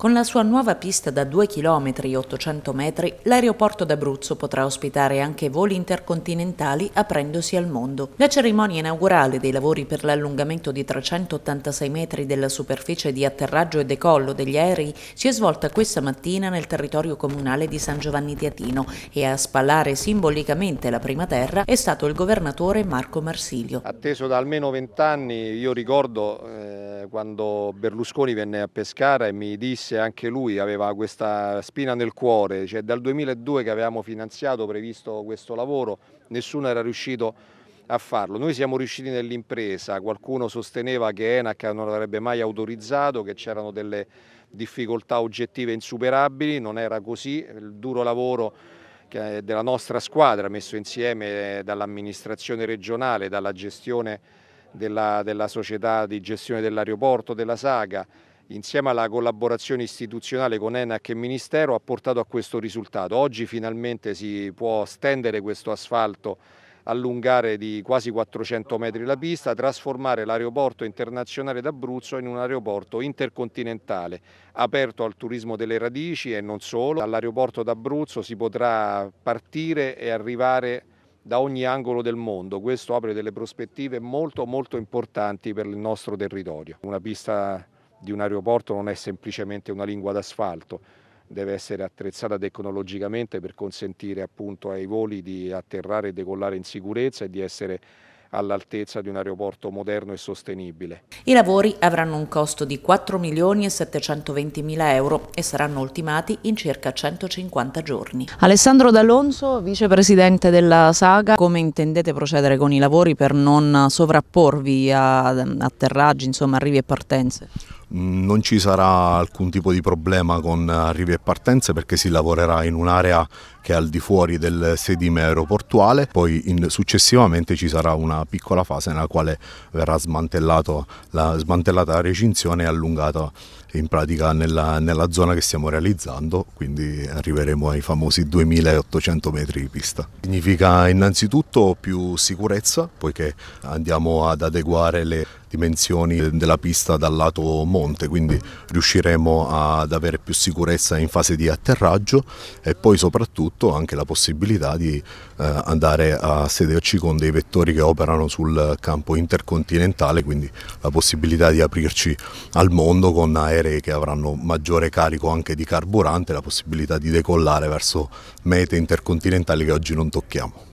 Con la sua nuova pista da 2 km 800 metri, l'aeroporto d'Abruzzo potrà ospitare anche voli intercontinentali aprendosi al mondo. La cerimonia inaugurale dei lavori per l'allungamento di 386 metri della superficie di atterraggio e decollo degli aerei si è svolta questa mattina nel territorio comunale di San Giovanni di e a spallare simbolicamente la prima terra è stato il governatore Marco Marsilio. Atteso da almeno 20 anni, io ricordo eh quando Berlusconi venne a Pescara e mi disse anche lui aveva questa spina nel cuore, cioè dal 2002 che avevamo finanziato, previsto questo lavoro, nessuno era riuscito a farlo. Noi siamo riusciti nell'impresa, qualcuno sosteneva che ENAC non avrebbe mai autorizzato, che c'erano delle difficoltà oggettive insuperabili, non era così, il duro lavoro eh, della nostra squadra messo insieme dall'amministrazione regionale, dalla gestione della, della società di gestione dell'aeroporto, della Saga, insieme alla collaborazione istituzionale con ENAC e Ministero ha portato a questo risultato. Oggi finalmente si può stendere questo asfalto, allungare di quasi 400 metri la pista, trasformare l'aeroporto internazionale d'Abruzzo in un aeroporto intercontinentale, aperto al turismo delle radici e non solo. Dall'aeroporto d'Abruzzo si potrà partire e arrivare da ogni angolo del mondo. Questo apre delle prospettive molto molto importanti per il nostro territorio. Una pista di un aeroporto non è semplicemente una lingua d'asfalto, deve essere attrezzata tecnologicamente per consentire appunto ai voli di atterrare e decollare in sicurezza e di essere all'altezza di un aeroporto moderno e sostenibile. I lavori avranno un costo di 4 milioni e 720 mila euro e saranno ultimati in circa 150 giorni. Alessandro D'Alonso, vicepresidente della Saga, come intendete procedere con i lavori per non sovrapporvi a atterraggi, insomma, arrivi e partenze? non ci sarà alcun tipo di problema con arrivi e partenze perché si lavorerà in un'area che è al di fuori del sedime aeroportuale, poi in, successivamente ci sarà una piccola fase nella quale verrà la, smantellata la recinzione e allungata in pratica nella, nella zona che stiamo realizzando, quindi arriveremo ai famosi 2800 metri di pista. Significa innanzitutto più sicurezza, poiché andiamo ad adeguare le dimensioni della pista dal lato monte, quindi riusciremo ad avere più sicurezza in fase di atterraggio e poi soprattutto anche la possibilità di eh, andare a sederci con dei vettori che operano sul campo intercontinentale, quindi la possibilità di aprirci al mondo con aerei che avranno maggiore carico anche di carburante, la possibilità di decollare verso mete intercontinentali che oggi non tocchiamo.